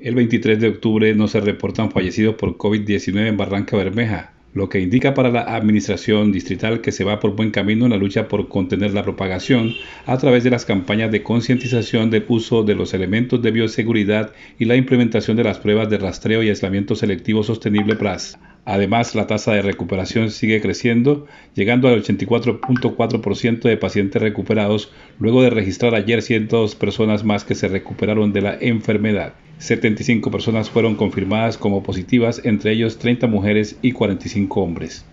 El 23 de octubre no se reportan fallecidos por COVID-19 en Barranca Bermeja, lo que indica para la administración distrital que se va por buen camino en la lucha por contener la propagación a través de las campañas de concientización del uso de los elementos de bioseguridad y la implementación de las pruebas de rastreo y aislamiento selectivo sostenible PRAS. Además, la tasa de recuperación sigue creciendo, llegando al 84.4% de pacientes recuperados, luego de registrar ayer 102 personas más que se recuperaron de la enfermedad. 75 personas fueron confirmadas como positivas, entre ellos 30 mujeres y 45 hombres.